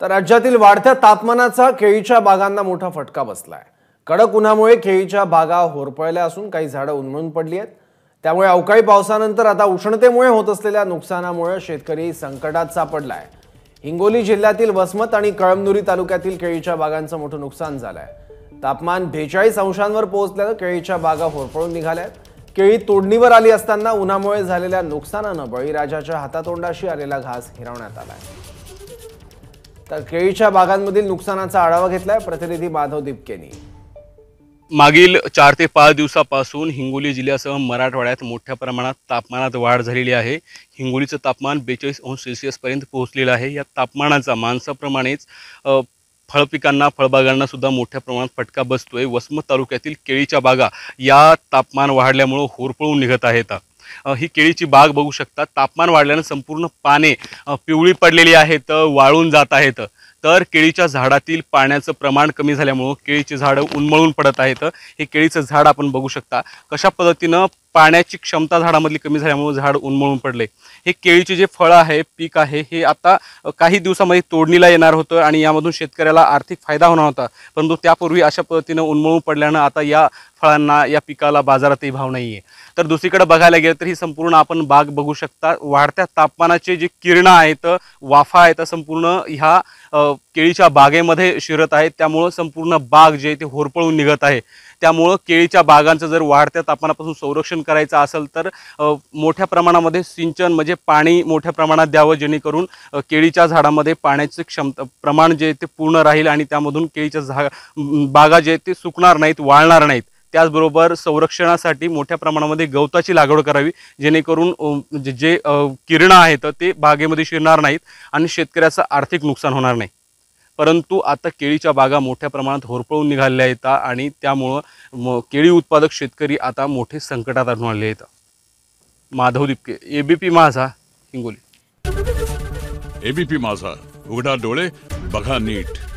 तर राज्यातील वाढत्या तापमानाचा केळीच्या बागांना मोठा फटका बसला आहे कडक उन्हामुळे केळीच्या बागा होरपळल्या असून काही झाडं उन्मळून पडली आहेत त्यामुळे अवकाळी पावसानंतर आता उष्णतेमुळे होत असलेल्या नुकसानामुळे शेतकरी संकटात सापडला आहे हिंगोली जिल्ह्यातील वसमत आणि कळमनुरी तालुक्यातील केळीच्या बागांचं मोठं नुकसान झालंय तापमान बेचाळीस अंशांवर पोहोचल्यानं केळीच्या बागा होरपळून निघाल्यात केळी तोडणीवर आली असताना उन्हामुळे झालेल्या नुकसानानं बळीराजाच्या हातातोंडाशी आलेला घास हिरवण्यात आला आहे तर केळीच्या बागांमधील नुकसानाचा आढावा घेतलाय प्रतिनिधी माधव दिपकेनी मागील चार ते पाच दिवसापासून हिंगोली जिल्ह्यासह मराठवाड्यात मोठ्या प्रमाणात तापमानात वाढ झालेली आहे हिंगोलीचं तापमान बेचाळीस अंश सेल्सिअसपर्यंत पोहोचलेलं आहे या तापमानाचा माणसाप्रमाणेच फळपिकांना फळबागांना सुद्धा मोठ्या प्रमाणात फटका बसतोय वसमत तालुक्यातील केळीच्या बागा या तापमान वाढल्यामुळं होरपळून निघत आहेत ही केळीची बाग बघू शकता तापमान वाढल्यानं संपूर्ण पाने पिवळी पडलेली आहेत वाळून जात आहेत तर केळीच्या झाडातील पाण्याचं प्रमाण कमी झाल्यामुळं केळीची झाडं उन्मळून पडत आहेत हे केळीचं झाड आपण बघू शकता कशा पद्धतीनं पाण्याची क्षमता झाडामधली कमी झाल्यामुळे झाड उन्मळून पडले हे केळीचे जे फळ आहे पीक आहे हे आता काही दिवसामध्ये तोडणीला येणार होतं आणि यामधून शेतकऱ्याला आर्थिक फायदा होणार होता परंतु त्यापूर्वी अशा पद्धतीनं उन्मळून पडल्यानं आता या फळांना या पिकाला बाजारातही भाव नाही आहे तर दुसरीकडे बघायला गेलं तर ही संपूर्ण आपण बाग बघू शकता वाढत्या तापमानाचे जे किरणं आहेत वाफा आहेत संपूर्ण ह्या केळीच्या बागेमध्ये शिरत आहेत त्यामुळं संपूर्ण बाग जे आहे ते होरपळून निघत आहे त्यामुळं केळीच्या बागांचं जर वाढत्या तापमानापासून संरक्षण करायचा असेल तर मोठ्या प्रमाणामध्ये सिंचन म्हणजे पाणी मोठ्या प्रमाणात द्यावं जेणेकरून केळीच्या झाडामध्ये पाण्याचे क्षमता प्रमाण जे ते पूर्ण राहील आणि त्यामधून केळीच्या झा बागा जे ते सुकणार नाहीत वाळणार नाहीत त्याचबरोबर संरक्षणासाठी मोठ्या प्रमाणामध्ये गवताची लागवड करावी जेणेकरून जे किरणं आहेत ते बागेमध्ये शिरणार नाहीत आणि शेतकऱ्याचं आर्थिक नुकसान होणार नाही परंतु आता केळीच्या बागा मोठ्या प्रमाणात होरपळून निघाल्या आहेत आणि त्यामुळं केळी उत्पादक शेतकरी आता मोठे संकटात आणून आले आहेत माधव दिपके एबीपी माझा हिंगोली एबीपी माझा उघडा डोळे बघा नीट